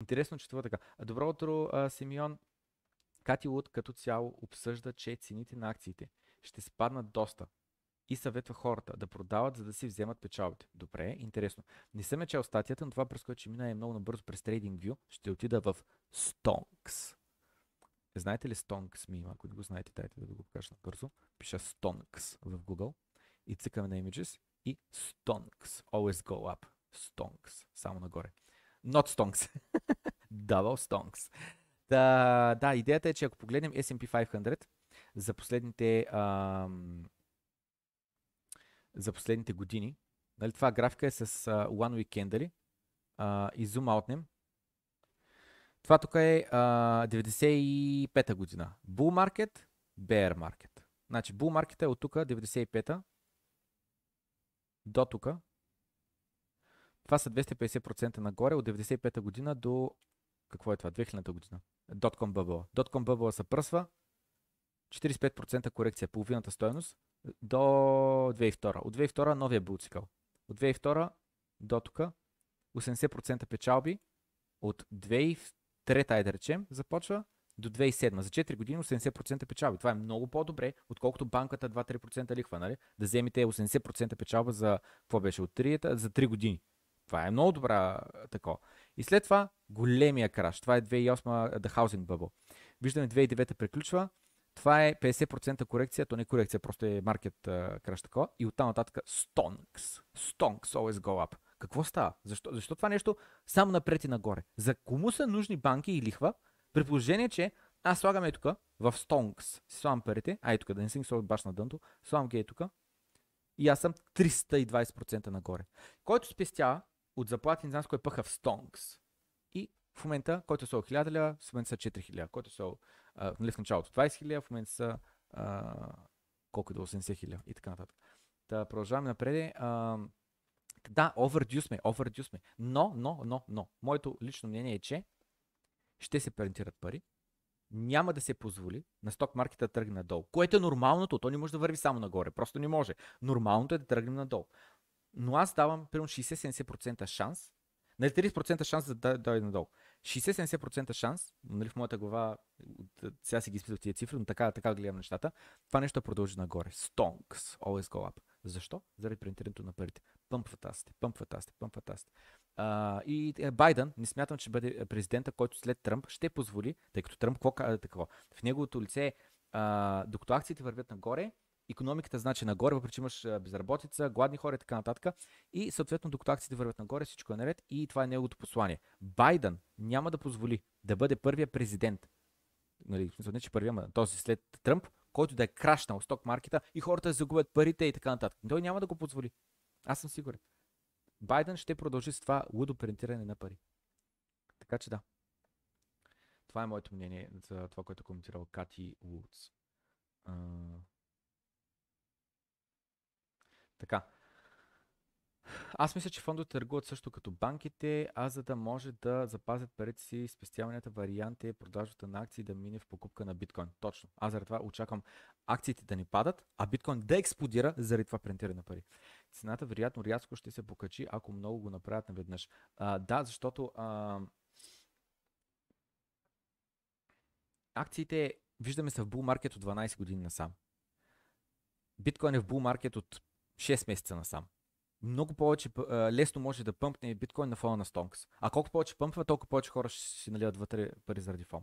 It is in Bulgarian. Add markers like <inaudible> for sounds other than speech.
Интересно, че това е така. Добро утро, Симеон. Кати Луд като цяло обсъжда, че цените на акциите ще спаднат доста и съветва хората да продават, за да си вземат печалбите. Добре, интересно. Не съм е чел статията, но това през което мина е много набързо през TradingView. Ще отида в Stonks. Знаете ли Stonks ми има? Ако не го знаете, дайте да ви го покажа набързо. Пиша Stonks в Google и цъкаме на Images и Stonks. Always go up. Stonks. Само нагоре. Not stonks. <laughs> Double stonks. Да, да, идеята е, че ако погледнем S&P 500 за последните, ам, за последните години, нали, това графика е с uh, One Week Candle uh, и зум аутнем. Това тук е uh, 95-та година. Bull Market, Bear Market. Значи Bull Market е от тук, 95-та, до тук, това са 250% нагоре от 95-та година до... Какво е това? 2000-та година. Dotcom bubble. Dotcom bubble се пръсва. 45% корекция, половината стоеност до 2002. От 2002 новия булцикъл. От 2002 до тук 80% печалби от 2003, ай да речем, започва до 2007. За 4 години 80% печалби. Това е много по-добре, отколкото банката 2-3% лихва, нали? Да вземете 80% печалба за, какво беше, от 3, за 3 години. Това е много добра тако. И след това големия краш. Това е 2008 The Housing Bubble. Виждаме 2009 приключва. Това е 50% корекция, то не е корекция, просто е маркет краш такова. И оттам нататък стонкс. Стонкс always go up. Какво става? Защо, защо това нещо само напред и нагоре? За кому са нужни банки и лихва, при положение, че аз слагам е тук, в Stonks, си слагам парите, а е тук, да не си слагам баш на дънто, слагам ги е тук и аз съм 320% нагоре. Който спестява, от заплати не знам с кое пъха в Стонкс. И в момента, който е сол 1000 лева, в момента са 4000, който е сол, а, нали, в началото 20 000, в момента са а, колко е до 80 000 и така нататък. Та продължаваме напред. А, да, overdue сме, overdue сме. Но, но, но, но. Моето лично мнение е, че ще се парентират пари. Няма да се позволи на сток маркета да тръгне надолу, което е нормалното. То не може да върви само нагоре. Просто не може. Нормалното е да тръгнем надолу но аз давам примерно 60-70% шанс, нали 30% шанс да дойде да, да надолу. 60-70% шанс, нали в моята глава, сега си ги изписвам тия цифри, но така, така гледам нещата, това нещо продължи нагоре. Stonks, always go up. Защо? Заради принтирането на парите. Пъмпва тасите, пъмпва тасите, пъмпва тасите. и е, Байден, не смятам, че бъде е, президента, който след Тръмп ще позволи, тъй като Тръмп какво казва такова, в неговото лице, а, докато акциите вървят нагоре, економиката значи нагоре, въпреки че имаш безработица, гладни хора и така нататък. И съответно, докато акциите вървят нагоре, всичко е наред и това е неговото послание. Байден няма да позволи да бъде първия президент. Нали, в смисъл, не че първия, този след Тръмп, който да е крашнал сток маркета и хората да загубят парите и така нататък. Той няма да го позволи. Аз съм сигурен. Байден ще продължи с това лудо принтиране на пари. Така че да. Това е моето мнение за това, което е коментирал Кати Лудс. Така. Аз мисля, че фондовете търгуват също като банките, а за да може да запазят парите си, спестяваният вариант е продажбата на акции да мине в покупка на биткоин. Точно. Аз заради това очаквам акциите да ни падат, а биткоин да експлодира заради това принтиране пари. Цената вероятно рязко ще се покачи, ако много го направят наведнъж. А, да, защото а... акциите виждаме са в булмаркет от 12 години насам. Биткоин е в булмаркет от 6 месеца насам. Много повече лесно може да пъмпне биткоин на фона на Стонкс. А колко повече пъмпва, толкова повече хора ще си наливат вътре пари заради фон.